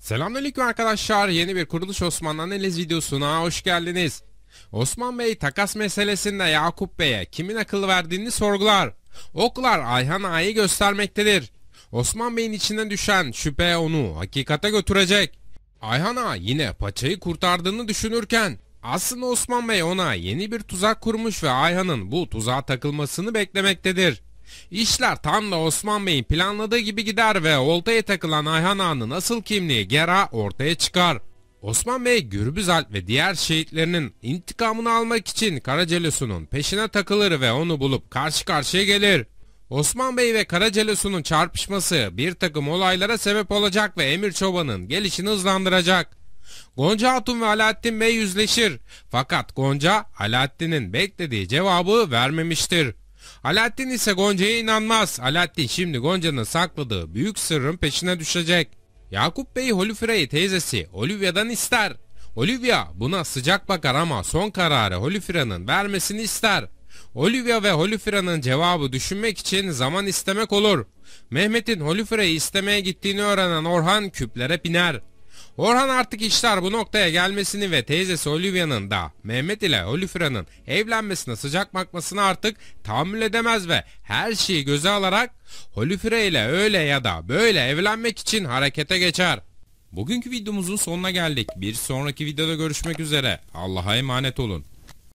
Selamünaleyküm arkadaşlar. Yeni bir Kuruluş Osman analiz videosuna hoş geldiniz. Osman Bey takas meselesinde Yakup Bey'e kimin akıl verdiğini sorgular. Oklar Ayhan Ağa'yı göstermektedir. Osman Bey'in içinden düşen şüphe onu hakikate götürecek. Ayhan Ağa yine paçayı kurtardığını düşünürken aslında Osman Bey ona yeni bir tuzak kurmuş ve Ayhan'ın bu tuzağa takılmasını beklemektedir. İşler tam da Osman Bey'in planladığı gibi gider ve oltaya takılan Ayhan Ağa'nın asıl kimliği Gera ortaya çıkar. Osman Bey Gürbüz Alp ve diğer şehitlerinin intikamını almak için Karacelesu'nun peşine takılır ve onu bulup karşı karşıya gelir. Osman Bey ve Karacelesu'nun çarpışması bir takım olaylara sebep olacak ve Emir Çoban'ın gelişini hızlandıracak. Gonca Hatun ve Alaaddin Bey yüzleşir. Fakat Gonca Alaaddin'in beklediği cevabı vermemiştir. Alaaddin ise Gonca'ya inanmaz. Alaaddin şimdi Gonca'nın sakladığı büyük sırrın peşine düşecek. Yakup Bey Holifre'yi teyzesi Olivia'dan ister. Olivia buna sıcak bakar ama son kararı Holifre'nin vermesini ister. Olivia ve Holifre'nin cevabı düşünmek için zaman istemek olur. Mehmet'in Holifre'yi istemeye gittiğini öğrenen Orhan küplere biner. Orhan artık işler bu noktaya gelmesini ve teyzesi Olivia'nın da Mehmet ile Olifra'nın evlenmesine sıcak bakmasını artık tahammül edemez ve her şeyi göze alarak Olifra ile öyle ya da böyle evlenmek için harekete geçer. Bugünkü videomuzun sonuna geldik. Bir sonraki videoda görüşmek üzere. Allah'a emanet olun.